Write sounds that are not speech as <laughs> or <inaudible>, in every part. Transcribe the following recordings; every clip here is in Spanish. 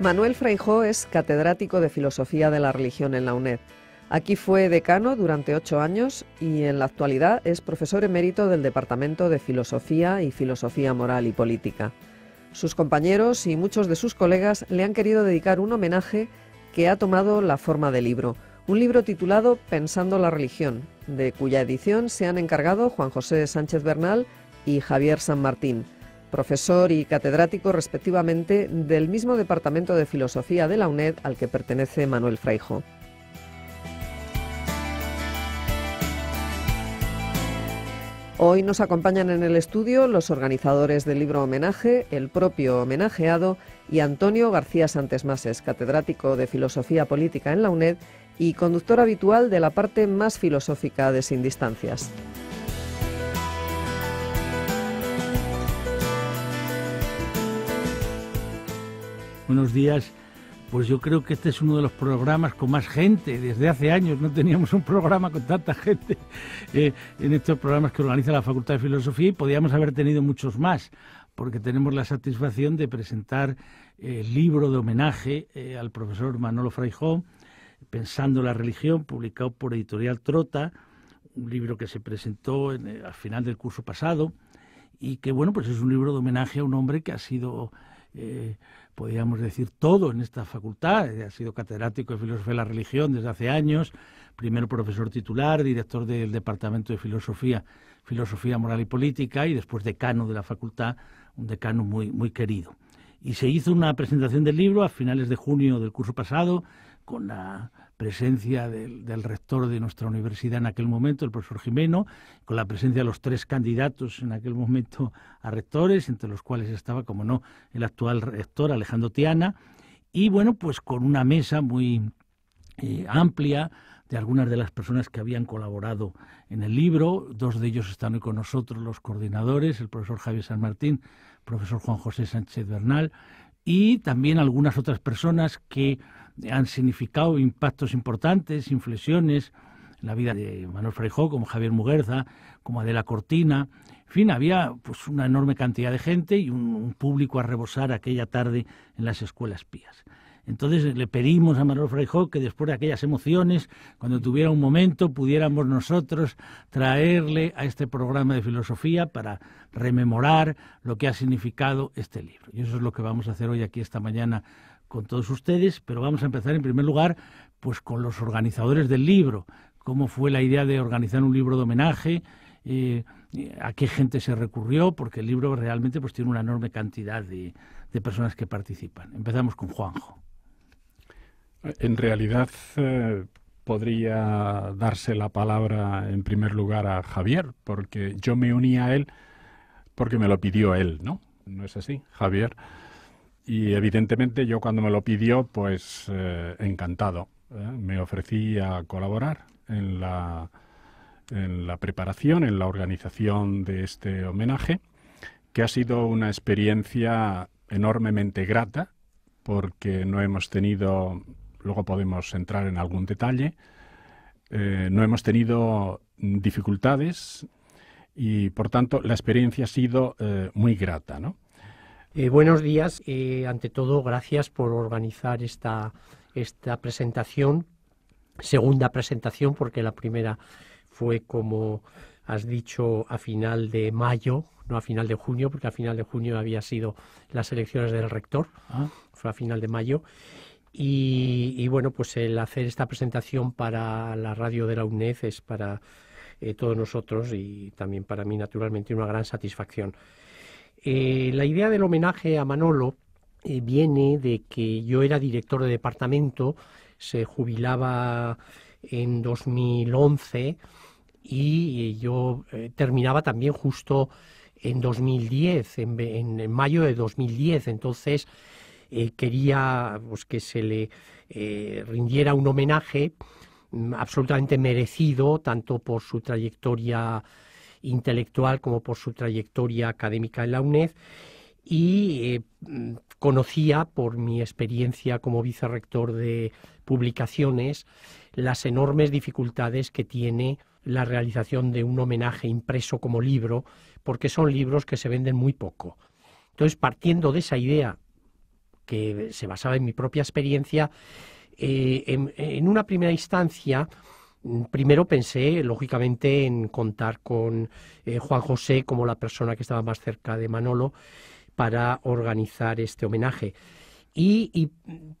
Manuel Freijó es catedrático de Filosofía de la Religión en la UNED. Aquí fue decano durante ocho años y en la actualidad es profesor emérito del Departamento de Filosofía y Filosofía Moral y Política. Sus compañeros y muchos de sus colegas le han querido dedicar un homenaje que ha tomado la forma de libro, un libro titulado Pensando la Religión, de cuya edición se han encargado Juan José Sánchez Bernal y Javier San Martín profesor y catedrático respectivamente del mismo Departamento de Filosofía de la UNED al que pertenece Manuel Fraijo. Hoy nos acompañan en el estudio los organizadores del libro homenaje, el propio homenajeado y Antonio García Santes Mases, catedrático de Filosofía Política en la UNED y conductor habitual de la parte más filosófica de Sin Distancias. Buenos días. Pues yo creo que este es uno de los programas con más gente. Desde hace años no teníamos un programa con tanta gente <laughs> eh, en estos programas que organiza la Facultad de Filosofía y podíamos haber tenido muchos más, porque tenemos la satisfacción de presentar el libro de homenaje eh, al profesor Manolo Fraijón, Pensando la Religión, publicado por Editorial Trota, un libro que se presentó eh, al final del curso pasado y que, bueno, pues es un libro de homenaje a un hombre que ha sido podríamos decir todo en esta facultad. Eh, ha sido catedrático de Filosofía de la Religión desde hace años, primero profesor titular, director del Departamento de Filosofía, Filosofía Moral y Política y después decano de la facultad, un decano muy, muy querido. Y se hizo una presentación del libro a finales de junio del curso pasado con la presencia del, del, rector de nuestra universidad en aquel momento, el profesor Jimeno, con la presencia de los tres candidatos en aquel momento a rectores, entre los cuales estaba, como no, el actual rector Alejandro Tiana, y bueno, pues con una mesa muy eh, amplia de algunas de las personas que habían colaborado en el libro. Dos de ellos están hoy con nosotros, los coordinadores, el profesor Javier San Martín, profesor Juan José Sánchez Bernal, y también algunas otras personas que han significado impactos importantes, inflexiones en la vida de Manuel Freijó, como Javier Muguerza, como Adela Cortina. En fin, había pues una enorme cantidad de gente y un, público a rebosar aquella tarde en las escuelas pías. Entonces le pedimos a Manuel Freijó que después de aquellas emociones, cuando tuviera un momento, pudiéramos nosotros traerle a este programa de filosofía para rememorar lo que ha significado este libro. Y eso es lo que vamos a hacer hoy aquí esta mañana con todos ustedes, pero vamos a empezar en primer lugar pues con los organizadores del libro, cómo fue la idea de organizar un libro de homenaje, eh, a qué gente se recurrió, porque el libro realmente pues tiene una enorme cantidad de, de personas que participan. Empezamos con Juanjo. En realidad eh, podría darse la palabra en primer lugar a Javier, porque yo me uní a él porque me lo pidió él, ¿no? ¿No es así, Javier? y evidentemente yo cuando me lo pidió, pues eh, encantado. ¿eh? Me ofrecí a colaborar en la, preparación, en la organización de este homenaje, que ha sido una experiencia enormemente grata, porque no hemos tenido, luego podemos entrar en algún detalle, eh, no hemos tenido dificultades y por tanto la experiencia ha sido muy grata, ¿no? Eh, buenos días. Eh, ante todo, gracias por organizar esta, esta presentación, segunda presentación, porque la primera fue, como has dicho, a final de mayo, no a final de junio, porque a final de junio había sido las elecciones del rector, ah. fue a final de mayo. Y, bueno, pues el hacer esta presentación para la radio de la UNED es para eh, todos nosotros y también para mí, naturalmente, una gran satisfacción. Eh, la idea del homenaje a Manolo eh, viene de que yo era director de departamento, se jubilaba en 2011 y eh, yo terminaba también justo en 2010, en, mayo de 2010. Entonces quería pues, que se le rindiera un homenaje mm, absolutamente merecido, tanto por su trayectoria intelectual como por su trayectoria académica en la UNED y eh, conocía por mi experiencia como vicerrector de publicaciones las enormes dificultades que tiene la realización de un homenaje impreso como libro, porque son libros que se venden muy poco. Entonces, partiendo de esa idea, que se basaba en mi propia experiencia, eh, en una primera instancia Mm, primero pensé, lógicamente, en contar con eh, Juan José como la persona que estaba más cerca de Manolo para organizar este homenaje. Y,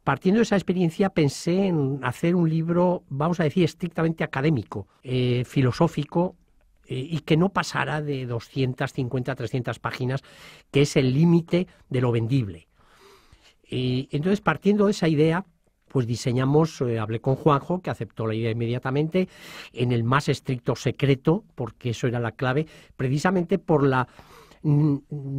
partiendo de esa experiencia pensé en hacer un libro, vamos a decir, estrictamente académico, eh, filosófico, eh, y que no pasara de 250 a 300 páginas, que es el límite de lo vendible. Y entonces, partiendo de esa idea, pues diseñamos, eh, hablé con Juanjo, que aceptó la idea inmediatamente, en el más estricto secreto, porque eso era la clave, precisamente por la mm,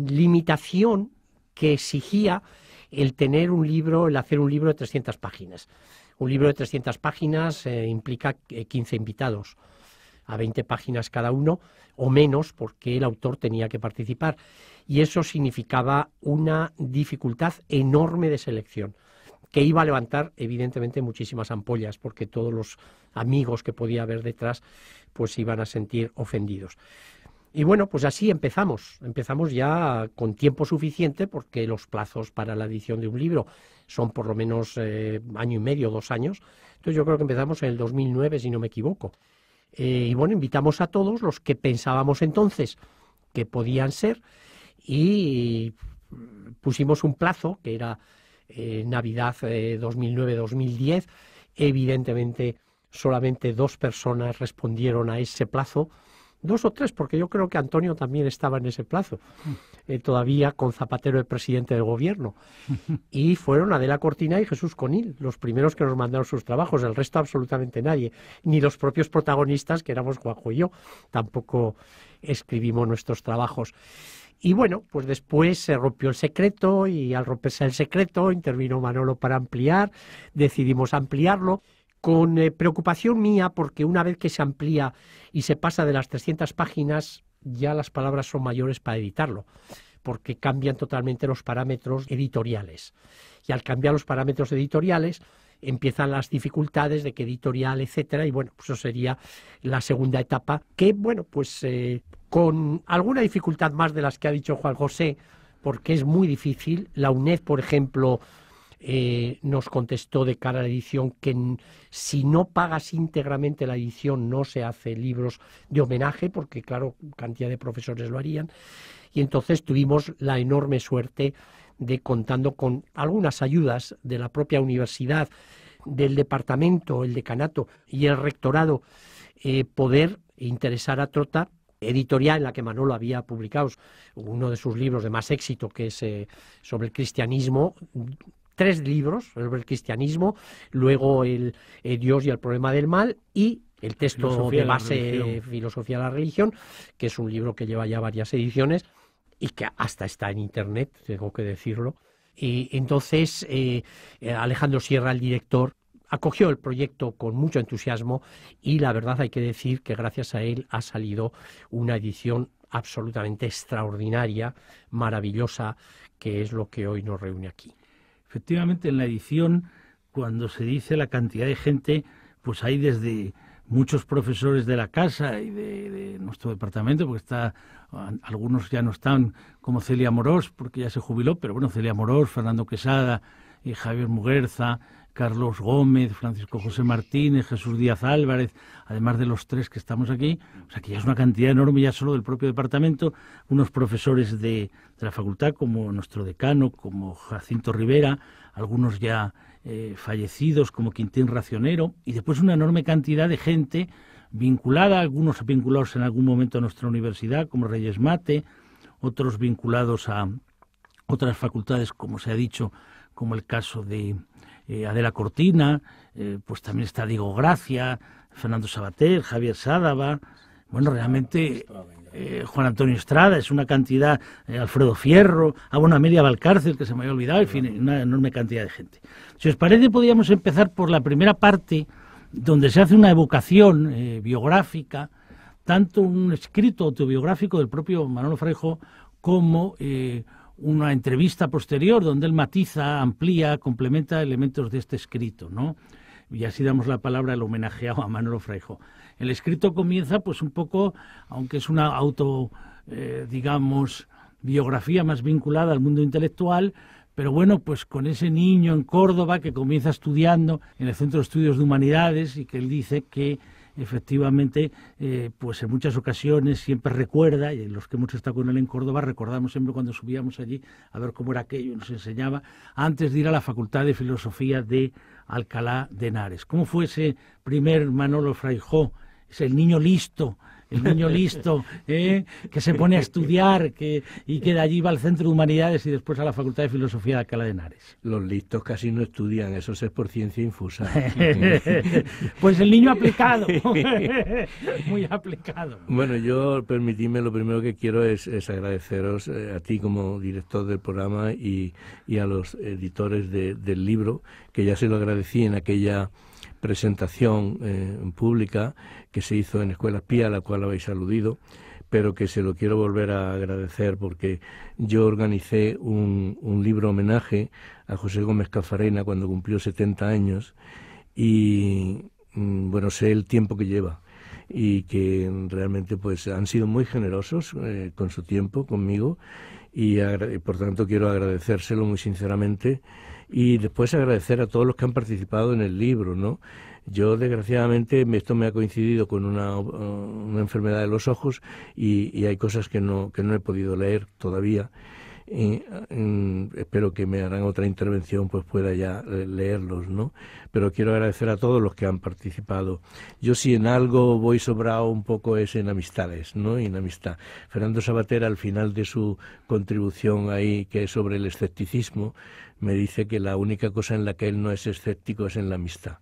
limitación que exigía el tener un libro, el hacer un libro de 300 páginas. Un libro de 300 páginas eh, implica 15 eh, invitados a 20 páginas cada uno o menos porque el autor tenía que participar. Y eso significaba una dificultad enorme de selección que iba a levantar evidentemente muchísimas ampollas, porque todos los amigos que podía haber detrás pues iban a sentir ofendidos. Y bueno, pues así empezamos. Empezamos ya con tiempo suficiente porque los plazos para la edición de un libro son por lo menos eh, año y medio, dos años. Entonces yo creo que empezamos en el 2009, si no me equivoco. Eh, y bueno, invitamos a todos los que pensábamos entonces que podían ser y pusimos un plazo que era eh, Navidad eh, 2009-2010. Evidentemente, solamente dos personas respondieron a ese plazo. Dos o tres, porque yo creo que Antonio también estaba en ese plazo, eh, todavía con Zapatero el presidente del gobierno. <laughs> Y fueron Adela Cortina y Jesús Conil, los primeros que nos mandaron sus trabajos, el resto absolutamente nadie, ni los propios protagonistas, que éramos Juanjo y yo, tampoco escribimos nuestros trabajos. Y bueno, pues después se rompió el secreto y al romperse el secreto intervino Manolo para ampliar, decidimos ampliarlo con eh, preocupación mía porque una vez que se amplía y se pasa de las 300 páginas, ya las palabras son mayores para editarlo, porque cambian totalmente los parámetros editoriales. Y al cambiar los parámetros editoriales, empiezan las dificultades de que editorial, etcétera, y bueno, pues eso sería la segunda etapa, que bueno, pues eh, con alguna dificultad más de las que ha dicho Juan José, porque es muy difícil. La UNED, por ejemplo, eh, nos contestó de cara a la edición que si no pagas íntegramente la edición no se hace libros de homenaje, porque claro, cantidad de profesores lo harían. Y entonces tuvimos la enorme suerte de contando con algunas ayudas de la propia universidad, del departamento, el decanato y el rectorado, eh, poder interesar a Trota editorial en la que Manolo había publicado uno de sus libros de más éxito, que es eh, sobre el cristianismo, tres libros sobre el cristianismo, luego el, eh, Dios y el problema del mal y el texto de base Filosofía de la Religión, que es un libro que lleva ya varias ediciones y que hasta está en Internet, tengo que decirlo. Y entonces eh, Alejandro Sierra, el director, acogió el proyecto con mucho entusiasmo y la verdad hay que decir que gracias a él ha salido una edición absolutamente extraordinaria, maravillosa, que es lo que hoy nos reúne aquí. Efectivamente, en la edición, cuando se dice la cantidad de gente, pues hay desde muchos profesores de la casa y de, nuestro departamento, porque está, algunos ya no están, como Celia Morós, porque ya se jubiló, pero bueno, Celia Morós, Fernando Quesada, y eh, Javier Muguerza, Carlos Gómez, Francisco José Martínez, Jesús Díaz Álvarez, además de los tres que estamos aquí, o sea que ya es una cantidad enorme ya solo del propio departamento, unos profesores de, de la facultad como nuestro decano, como Jacinto Rivera, algunos ya eh, fallecidos como Quintín Racionero, y después una enorme cantidad de gente vinculada, algunos vinculados en algún momento a nuestra universidad, como Reyes Mate, otros vinculados a otras facultades, como se ha dicho, como el caso de eh, Adela Cortina, eh, pues también está Diego Gracia, Fernando Sabater, Javier Sádava, bueno, realmente eh, Juan Antonio Estrada, es una cantidad, Alfredo Fierro, a ah, una Amelia Valcárcel, que se me había olvidado, en fin, una enorme cantidad de gente. Si os parece, podríamos empezar por la primera parte, donde se hace una evocación biográfica, tanto un escrito autobiográfico del propio Manolo Frejo como una entrevista posterior donde él matiza, amplía, complementa elementos de este escrito, ¿no? Y así damos la palabra al homenajeado a Manolo Freijo. El escrito comienza, pues un poco, aunque es una auto, eh, digamos, biografía más vinculada al mundo intelectual, pero bueno, pues con ese niño en Córdoba que comienza estudiando en el Centro de Estudios de Humanidades y que él dice que efectivamente, eh, pues en muchas ocasiones siempre recuerda, y los que hemos estado con él en Córdoba recordamos siempre cuando subíamos allí a ver cómo era aquello, nos enseñaba, antes de ir a la Facultad de Filosofía de Alcalá de Henares. ¿Cómo fue ese primer Manolo Fraijó, el niño listo el niño listo, ¿eh? que se pone a estudiar que, y que de allí va al Centro de Humanidades y después a la Facultad de Filosofía de Alcalá de Henares. Los listos casi no estudian, eso es por ciencia infusa. <laughs> pues el niño aplicado, <laughs> muy aplicado. Bueno, yo permitidme, lo primero que quiero es, agradeceros eh, a ti como director del programa y, a los editores del libro, que ya se lo agradecí en aquella presentación eh, pública que se hizo en Escuela Pía, a la cual habéis aludido, pero que se lo quiero volver a agradecer porque yo organicé un, libro homenaje a José Gómez Cafarena cuando cumplió 70 años y, mm, bueno, sé el tiempo que lleva y que realmente pues han sido muy generosos eh, con su tiempo conmigo y, y por tanto quiero agradecérselo muy sinceramente y después agradecer a todos los que han participado en el libro, ¿no? Yo, desgraciadamente, esto me ha coincidido con una, eh, enfermedad de los ojos y, hay cosas que no, que no he podido leer todavía. Eh, mm, espero que me harán otra intervención, pues pueda ya eh, leerlos, ¿no? Pero quiero agradecer a todos los que han participado. Yo si en algo voy sobrado un poco es en amistades, ¿no? En amistad. Fernando Sabatera, al final de su contribución ahí, que es sobre el escepticismo, me dice que la única cosa en la que él no es escéptico es en la amistad.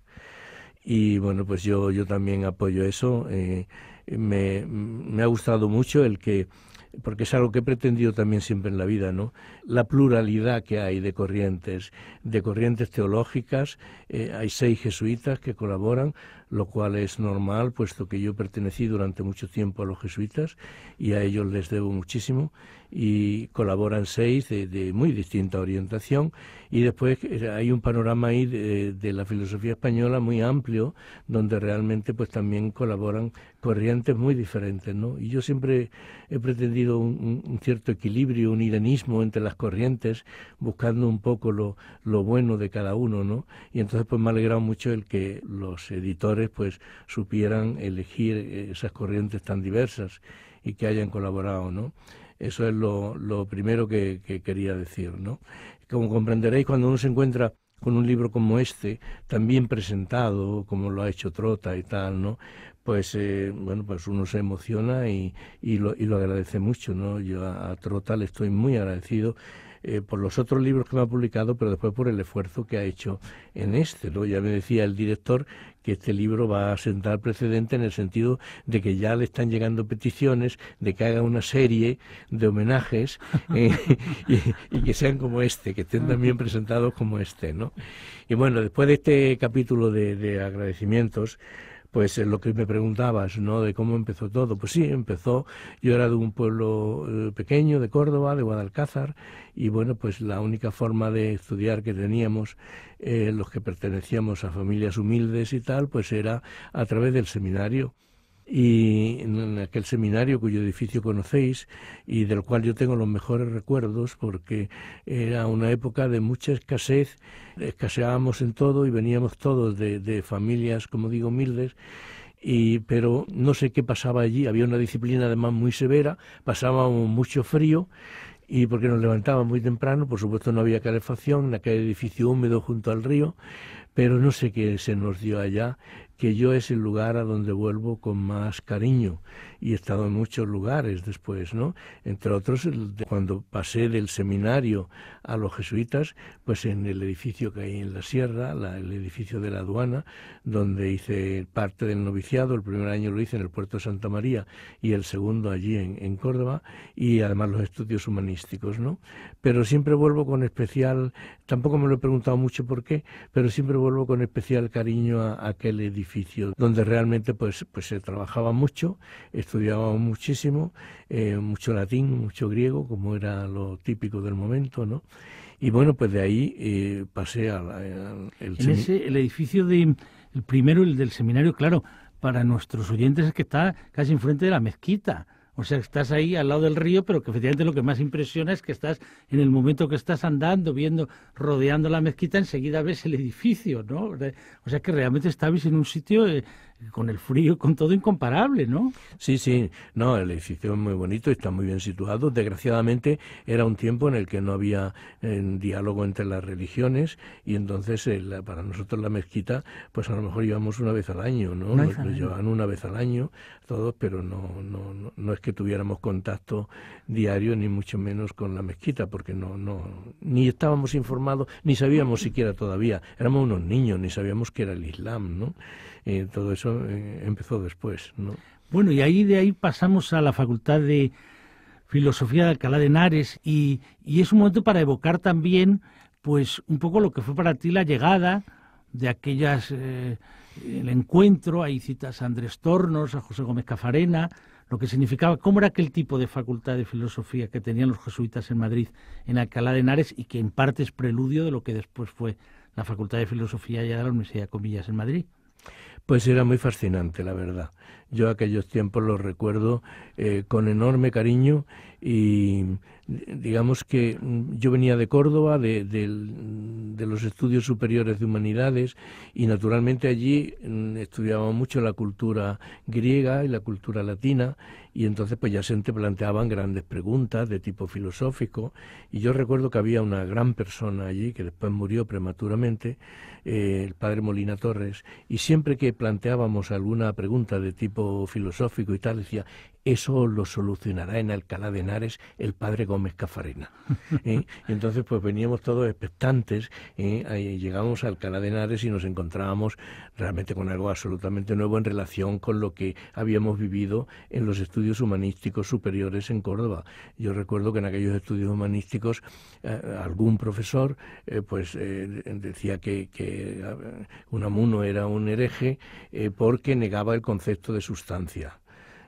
Y bueno, pues yo, yo también apoyo eso. Eh, me, me, ha gustado mucho el que, porque es algo que he pretendido también siempre en la vida, ¿no? La pluralidad que hay de corrientes, de corrientes teológicas. Eh, hay seis jesuitas que colaboran, lo cual es normal, puesto que yo pertenecí durante mucho tiempo a los jesuitas y a ellos les debo muchísimo y colaboran seis de, muy distinta orientación y después eh, hay un panorama ahí de, la filosofía española muy amplio donde realmente pues también colaboran corrientes muy diferentes, Y yo siempre he pretendido un, cierto equilibrio, un iranismo entre las corrientes, buscando un poco lo, bueno de cada uno, ¿no? Y entonces pues me ha alegrado mucho el que los editores pues supieran elegir eh, esas corrientes tan diversas y que hayan colaborado, ¿no? Eso es lo, primero que, quería decir, Como comprenderéis, cuando uno se encuentra con un libro como este, tan bien presentado, como lo ha hecho Trota y tal, ¿no? Pues, eh, bueno, pues uno se emociona y, lo, agradece mucho, ¿no? Yo a, a Trota le estoy muy agradecido eh, por los otros libros que me ha publicado, pero después por el esfuerzo que ha hecho en este. ¿no? Ya me decía el director que este libro va a sentar precedente en el sentido de que ya le están llegando peticiones de que haga una serie de homenajes <laughs> eh, y, que sean como este, que estén también presentados como este. ¿no? Y bueno, después de este capítulo de agradecimientos, pues eh, lo que me preguntabas, ¿no? De cómo empezó todo. Pues sí, empezó. Yo era de un pueblo eh, pequeño, de Córdoba, de Guadalcázar, y bueno, pues la única forma de estudiar que teníamos eh, los que pertenecíamos a familias humildes y tal, pues era a través del seminario y en aquel seminario cuyo edificio conocéis y del cual yo tengo los mejores recuerdos porque era una época de mucha escasez, escaseábamos en todo y veníamos todos de, de familias, como digo, humildes. Y, pero no sé qué pasaba allí, había una disciplina además muy severa, pasábamos mucho frío y porque nos levantábamos muy temprano, por supuesto no había calefacción, en aquel edificio húmedo junto al río, pero no sé qué se nos dio allá, que yo es el lugar a donde vuelvo con más cariño y he estado en muchos lugares después, ¿no? Entre otros, cuando pasé del seminario a los jesuitas, pues en el edificio que hay en la sierra, el edificio de la aduana, donde hice parte del noviciado, el primer año lo hice en el puerto de Santa María y el segundo allí en, en Córdoba, y además los estudios humanísticos, ¿no? Pero siempre vuelvo con especial, tampoco me lo he preguntado mucho por qué, pero siempre vuelvo con especial cariño a, aquel edificio donde realmente pues, pues se trabajaba mucho, estudiaba muchísimo, eh, mucho latín, mucho griego, como era lo típico del momento, ¿no? Y bueno, pues de ahí eh, pasé al... el edificio de, el primero, el del seminario, claro, para nuestros oyentes es que está casi enfrente de la mezquita. O sea, estás ahí al lado del río, pero que efectivamente lo que más impresiona es que estás en el momento que estás andando, viendo, rodeando la mezquita, enseguida ves el edificio, ¿no? O sea, que realmente estabas en un sitio eh, con el frío, con todo incomparable, ¿no? Sí, sí, no, el edificio es muy bonito, está muy bien situado. Desgraciadamente era un tiempo en el que no había eh, diálogo entre las religiones y entonces eh, para nosotros la mezquita, pues a lo mejor íbamos una vez al año, ¿no? Nos, llevaban una vez al año todos, pero no, no, no, es que tuviéramos contacto diario ni mucho menos con la mezquita, porque no, no, ni estábamos informados, ni sabíamos siquiera todavía, éramos unos niños, ni sabíamos que era el Islam, ¿no? Eh, todo eso eh, empezó después. ¿no? Bueno, y ahí de ahí pasamos a la Facultad de Filosofía de Alcalá de Henares y, es un momento para evocar también pues un poco lo que fue para ti la llegada de aquellas eh, el encuentro, ahí citas a Andrés Tornos, a José Gómez Cafarena, lo que significaba cómo era aquel tipo de facultad de filosofía que tenían los jesuitas en Madrid, en Alcalá de Henares y que en parte es preludio de lo que después fue la Facultad de Filosofía ya de la Universidad de Comillas en Madrid. Pues era muy fascinante, la verdad. Yo aquellos tiempos los recuerdo eh, con enorme cariño y digamos que mm, yo venía de Córdoba, de, los estudios superiores de humanidades y naturalmente allí mm, estudiaba mucho la cultura griega y la cultura latina y entonces pues ya se planteaban grandes preguntas de tipo filosófico y yo recuerdo que había una gran persona allí que después murió prematuramente, eh, el padre Molina Torres, y siempre que planteábamos alguna pregunta de tipo filosófico y tal decía, eso lo solucionará en Alcalá de el padre Gómez Cafarena. ¿eh? Y entonces pues veníamos todos expectantes, ¿eh? llegamos al Alcalá de Henares y nos encontrábamos realmente con algo absolutamente nuevo en relación con lo que habíamos vivido en los estudios humanísticos superiores en Córdoba. Yo recuerdo que en aquellos estudios humanísticos eh, algún profesor pues decía que, que Unamuno era un hereje porque negaba el concepto de sustancia.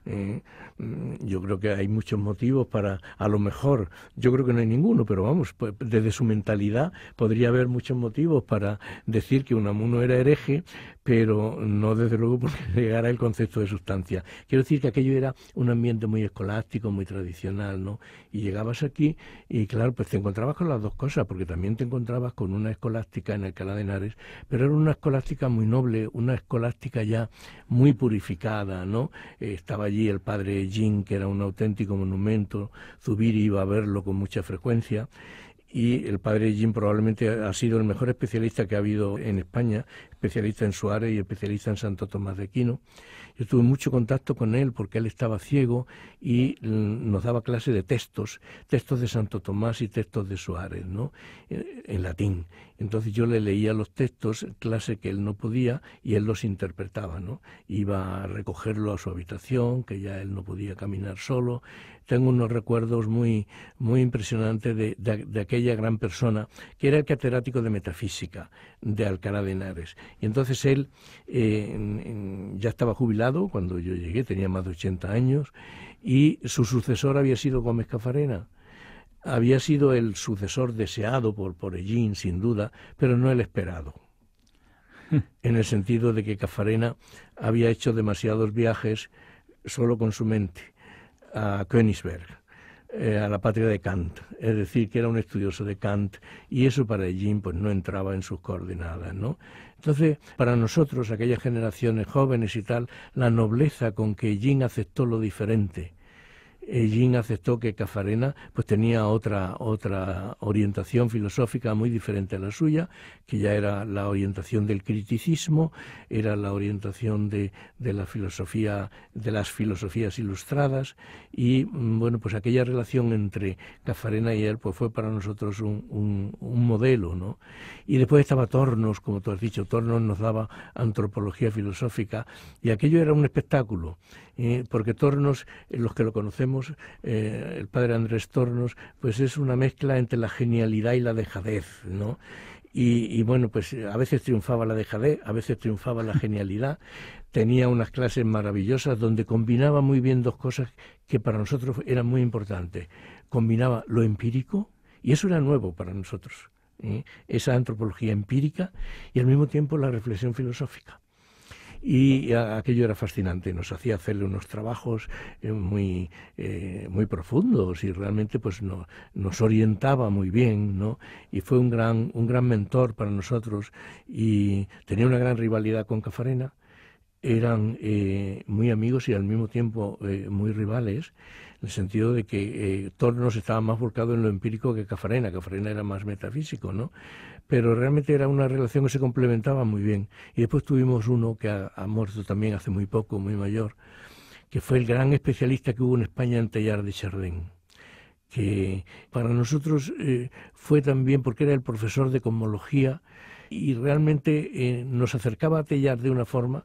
¿eh? Mm, yo creo que hay muchos motivos para, a lo mejor, yo creo que no hay ninguno, pero vamos, desde su mentalidad podría haber muchos motivos para decir que Unamuno era hereje, pero no desde luego porque <laughs> llegara el concepto de sustancia. Quiero decir que aquello era un ambiente muy escolástico, muy tradicional, ¿no? Y llegabas aquí y claro, pues te encontrabas con las dos cosas, porque también te encontrabas con una escolástica en Alcalá de Henares, pero era una escolástica muy noble, una escolástica ya muy purificada, ¿no? Eh, estaba allí el padre Jin, que era un auténtico monumento, Zubiri iba a verlo con mucha frecuencia, y el padre Jim probablemente ha sido el mejor especialista que ha habido en España, especialista en Suárez y especialista en Santo Tomás de Aquino. Yo tuve mucho contacto con él porque él estaba ciego y nos daba clase de textos, textos de Santo Tomás y textos de Suárez, ¿no? En, latín. Entonces yo le leía los textos, clase que él no podía, y él los interpretaba, ¿no? Iba a recogerlo a su habitación, que ya él no podía caminar solo, tengo unos recuerdos muy, muy impresionantes de, de, aquella gran persona, que era el catedrático de metafísica de Alcalá de Henares. Y entonces él eh, ya estaba jubilado cuando yo llegué, tenía más de 80 años, y su sucesor había sido Gómez Cafarena había sido el sucesor deseado por Porellín, sin duda, pero no el esperado. <laughs> en el sentido de que Cafarena había hecho demasiados viajes solo con su mente a Königsberg, eh, a la patria de Kant. Es decir, que era un estudioso de Kant y eso para Jin pues, no entraba en sus coordenadas. ¿no? Entonces, para nosotros, aquellas generaciones jóvenes y tal, la nobleza con que Jin aceptó lo diferente Jean aceptó que Cafarena pues tenía otra, otra orientación filosófica muy diferente a la suya, que ya era la orientación del criticismo, era la orientación de, la filosofía, de las filosofías ilustradas, y mm, bueno, pues aquella relación entre Cafarena y él pues fue para nosotros un, un modelo, ¿no? Y después estaba Tornos, como tú has dicho, Tornos nos daba antropología filosófica, y aquello era un espectáculo. Eh, porque Tornos, eh, los que lo conocemos, eh, el padre Andrés Tornos, pues es una mezcla entre la genialidad y la dejadez, ¿no? Y, bueno, pues a veces triunfaba la dejadez, a veces triunfaba la genialidad. <laughs> Tenía unas clases maravillosas donde combinaba muy bien dos cosas que para nosotros eran muy importantes. Combinaba lo empírico, y eso era nuevo para nosotros, esa antropología empírica, y al mismo tiempo la reflexión filosófica y aquello era fascinante, nos hacía hacerle unos trabajos eh, muy, eh, muy profundos y realmente pues nos orientaba muy bien, ¿no? Y fue un gran, un gran mentor para nosotros y tenía una gran rivalidad con Cafarena, eran eh, muy amigos y al mismo tiempo muy rivales, en el sentido de que Tornos estaba más volcado en lo empírico que Cafarena, Cafarena era más metafísico, ¿no? pero realmente era una relación que se complementaba muy bien. Y después tuvimos uno que ha, muerto también hace muy poco, muy mayor, que fue el gran especialista que hubo en España en Tellar de Chardin que para nosotros eh, fue también porque era el profesor de cosmología y realmente eh, nos acercaba a Tellar de una forma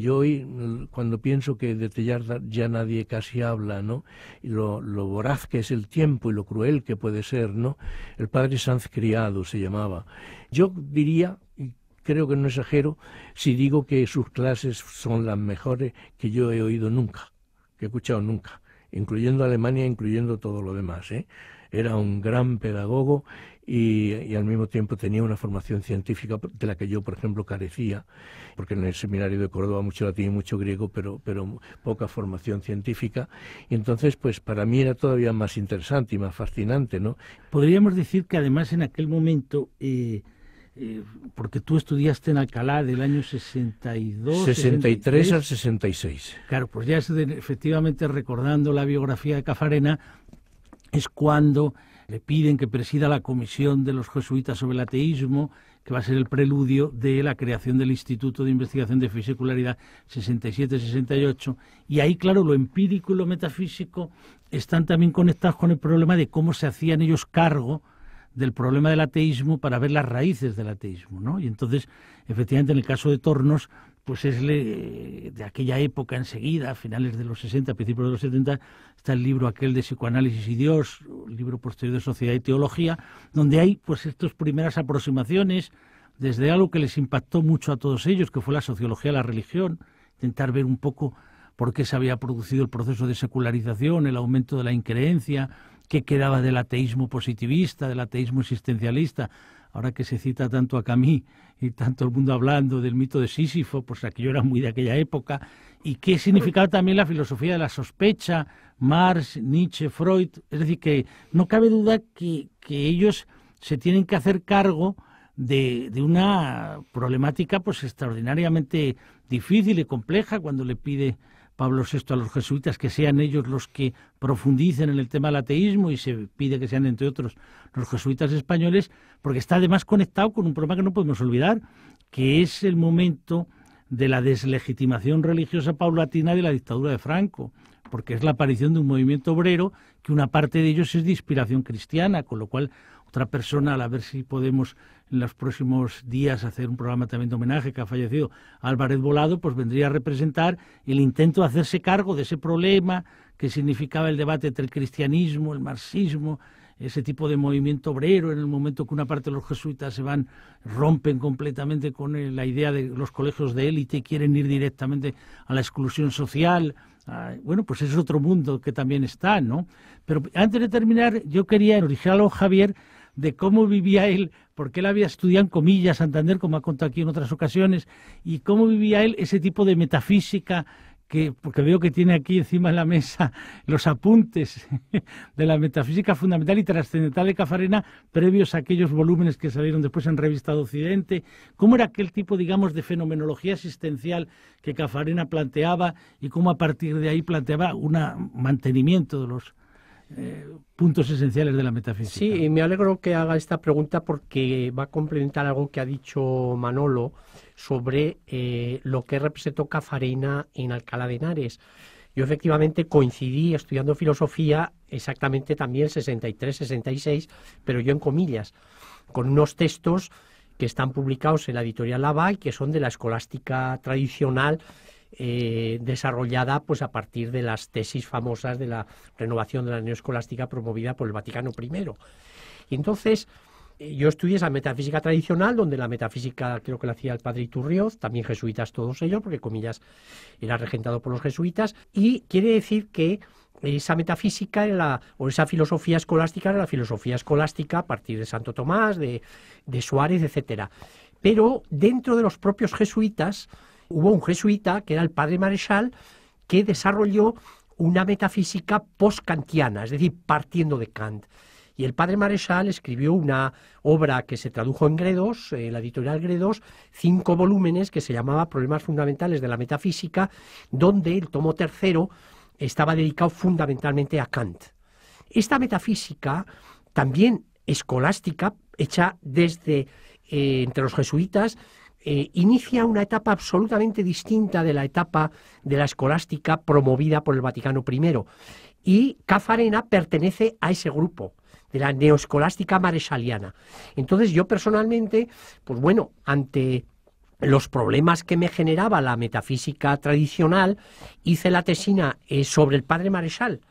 yo hoy, mm, cuando pienso que de Tellar ya nadie casi habla, ¿no? Y lo, voraz que es el tiempo y lo cruel que puede ser, ¿no? El padre Sanz Criado se llamaba. Yo diría, y creo que no exagero, si digo que sus clases son las mejores que yo he oído nunca, que he escuchado nunca, incluyendo Alemania, incluyendo todo lo demás, ¿eh? Era un gran pedagogo y, al mismo tiempo tenía una formación científica de la que yo, por ejemplo, carecía, porque en el seminario de Córdoba mucho latín y mucho griego, pero, poca formación científica. Y entonces, pues para mí era todavía más interesante y más fascinante, ¿no? Podríamos decir que además en aquel momento... Eh, eh, porque tú estudiaste en Alcalá del año 62. 63 al 66. Claro, pues ya efectivamente recordando la biografía de Cafarena, es cuando le piden que presida la comisión de los jesuitas sobre el ateísmo, que va a ser el preludio de la creación del Instituto de Investigación de Fisicularidad 67-68. Y ahí, claro, lo empírico y lo metafísico están también conectados con el problema de cómo se hacían ellos cargo del problema del ateísmo para ver las raíces del ateísmo, Y entonces, efectivamente, en el caso de Tornos, pues es de aquella época enseguida, a finales de los 60, principios de los 70, el libro aquel de Psicoanálisis y Dios, el libro posterior de Sociedad y Teología, donde hay pues estas primeras aproximaciones desde algo que les impactó mucho a todos ellos, que fue la sociología de la religión, intentar ver un poco por qué se había producido el proceso de secularización, el aumento de la increencia, qué quedaba del ateísmo positivista, del ateísmo existencialista. Ahora que se cita tanto a Camus y tanto el mundo hablando del mito de Sísifo, pues aquello era muy de aquella época, y qué significaba también la filosofía de la sospecha, Marx, Nietzsche, Freud. Es decir, que no cabe duda que, ellos se tienen que hacer cargo de, de, una problemática pues extraordinariamente difícil y compleja cuando le pide Pablo VI a los jesuitas que sean ellos los que profundicen en el tema del ateísmo y se pide que sean, entre otros, los jesuitas españoles, porque está además conectado con un problema que no podemos olvidar, que es el momento de la deslegitimación religiosa paulatina de la dictadura de Franco porque es la aparición de un movimiento obrero que una parte de ellos es de inspiración cristiana, con lo cual otra persona, a ver si podemos en los próximos días hacer un programa también de homenaje que ha fallecido Álvarez Volado, pues vendría a representar el intento de hacerse cargo de ese problema que significaba el debate entre el cristianismo, el marxismo, ese tipo de movimiento obrero en el momento que una parte de los jesuitas se van, rompen completamente con eh, la idea de los colegios de élite y quieren ir directamente a la exclusión social. Ah, bueno, pues es otro mundo que también está, ¿no? Pero antes de terminar, yo quería a Javier, de cómo vivía él, porque él había estudiado en comillas Santander, como ha contado aquí en otras ocasiones, y cómo vivía él ese tipo de metafísica que, porque veo que tiene aquí encima de la mesa <laughs> los apuntes <laughs> de la metafísica fundamental y trascendental de Cafarena, previos a aquellos volúmenes que salieron después en Revista de Occidente. ¿Cómo era aquel tipo, digamos, de fenomenología asistencial que Cafarena planteaba y cómo a partir de ahí planteaba un mantenimiento de los eh, puntos esenciales de la metafísica. Sí, y me alegro que haga esta pregunta porque va a complementar algo que ha dicho Manolo sobre eh, lo que representó Cafarena en Alcalá de Henares. Yo efectivamente coincidí estudiando filosofía exactamente también 63-66, pero yo en comillas, con unos textos que están publicados en la editorial Lava y que son de la escolástica tradicional eh, desarrollada pues a partir de las tesis famosas de la renovación de la neoescolástica promovida por el Vaticano I. Y entonces eh, yo estudié esa metafísica tradicional, donde la metafísica creo que la hacía el padre Iturrioz, también jesuitas todos ellos, porque comillas era regentado por los jesuitas, y quiere decir que esa metafísica o esa filosofía escolástica era la filosofía escolástica a partir de Santo Tomás, de, de Suárez, etcétera Pero dentro de los propios jesuitas Hubo un jesuita, que era el padre Marechal, que desarrolló una metafísica post-kantiana, es decir, partiendo de Kant. Y el padre Marechal escribió una obra que se tradujo en Gredos, en eh, la editorial Gredos, cinco volúmenes que se llamaba Problemas Fundamentales de la Metafísica, donde el tomo tercero estaba dedicado fundamentalmente a Kant. Esta metafísica, también escolástica, hecha desde eh, entre los jesuitas, eh, inicia una etapa absolutamente distinta de la etapa de la escolástica promovida por el Vaticano I. Y Cafarena pertenece a ese grupo de la neoscolástica maresaliana. Entonces yo personalmente, pues bueno, ante los problemas que me generaba la metafísica tradicional, hice la tesina eh, sobre el padre Maresal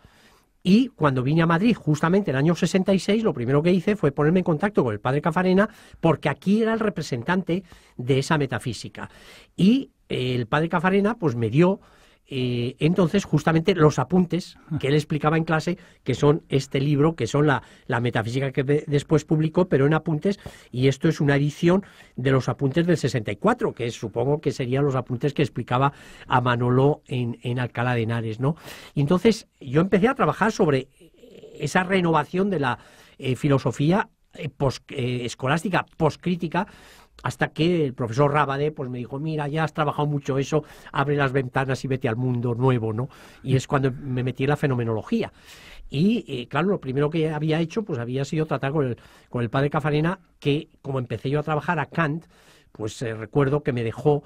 y cuando vine a Madrid, justamente en el año 66, lo primero que hice fue ponerme en contacto con el padre Cafarena, porque aquí era el representante de esa metafísica. Y eh, el padre Cafarena, pues me dio eh, entonces justamente los apuntes que él explicaba en clase, que son este libro, que son la, metafísica que después publicó, pero en apuntes, y esto es una edición de los apuntes del 64, que supongo que serían los apuntes que explicaba a Manolo en, Alcalá de Henares, ¿no? Y entonces yo empecé a trabajar sobre esa renovación de la eh, filosofía eh, escolástica, postcrítica, hasta que el profesor Rabade pues me dijo, mira, ya has trabajado mucho eso, abre las ventanas y vete al mundo nuevo, ¿no? Y es cuando me metí en la fenomenología. Y eh, claro, lo primero que había hecho pues había sido tratar con el, con el padre Cafarena, que como empecé yo a trabajar a Kant, pues eh, recuerdo que me dejó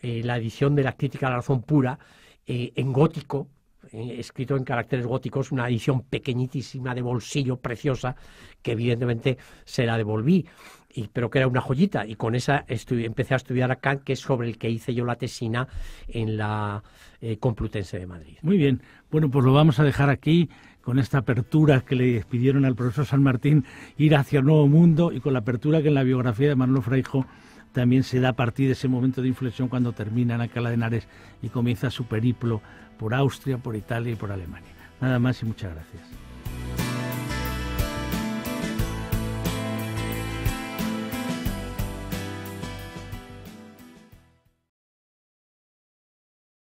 eh, la edición de la crítica a la razón pura en gótico, escrito en caracteres góticos, una edición pequeñitísima de bolsillo, preciosa, que evidentemente se la devolví pero que era una joyita. Y con esa empecé a estudiar a que es sobre el que hice yo la tesina en la eh, Complutense de Madrid. Muy bien. Bueno, pues lo vamos a dejar aquí con esta apertura que le pidieron al profesor San Martín ir hacia el nuevo mundo y con la apertura que en la biografía de Manolo Fraijo también se da a partir de ese momento de inflexión cuando termina en Alcalá de Henares y comienza su periplo por Austria, por Italia y por Alemania. Nada más y muchas gracias.